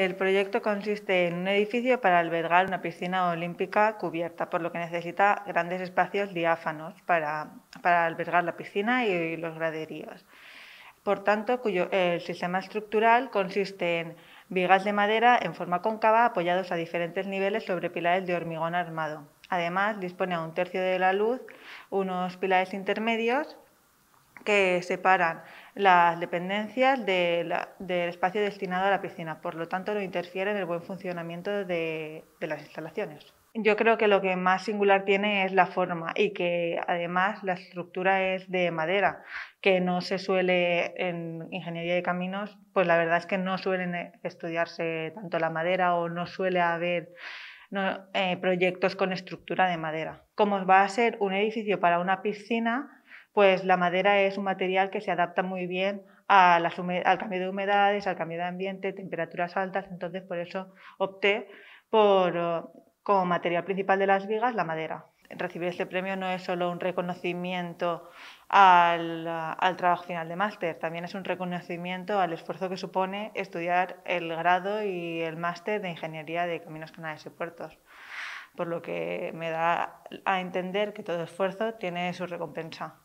El proyecto consiste en un edificio para albergar una piscina olímpica cubierta, por lo que necesita grandes espacios diáfanos para, albergar la piscina y, los graderíos. Por tanto, cuyo, el sistema estructural consiste en vigas de madera en forma cóncava apoyados a diferentes niveles sobre pilares de hormigón armado. Además, dispone a un tercio de la luz unos pilares intermedios que separan las dependencias del espacio destinado a la piscina, por lo tanto no interfiere en el buen funcionamiento de, las instalaciones. Yo creo que lo que más singular tiene es la forma y que además la estructura es de madera, que no se suele en ingeniería de caminos, pues la verdad es que no suelen estudiarse tanto la madera o no suele haber eh, proyectos con estructura de madera. Como va a ser un edificio para una piscina, pues la madera es un material que se adapta muy bien al cambio de humedades, al cambio de ambiente, temperaturas altas, entonces por eso opté por, oh, como material principal de las vigas, la madera. Recibir este premio no es solo un reconocimiento al, al trabajo final de máster, también es un reconocimiento al esfuerzo que supone estudiar el grado y el máster de Ingeniería de Caminos, Canales y Puertos por lo que me da a entender que todo esfuerzo tiene su recompensa.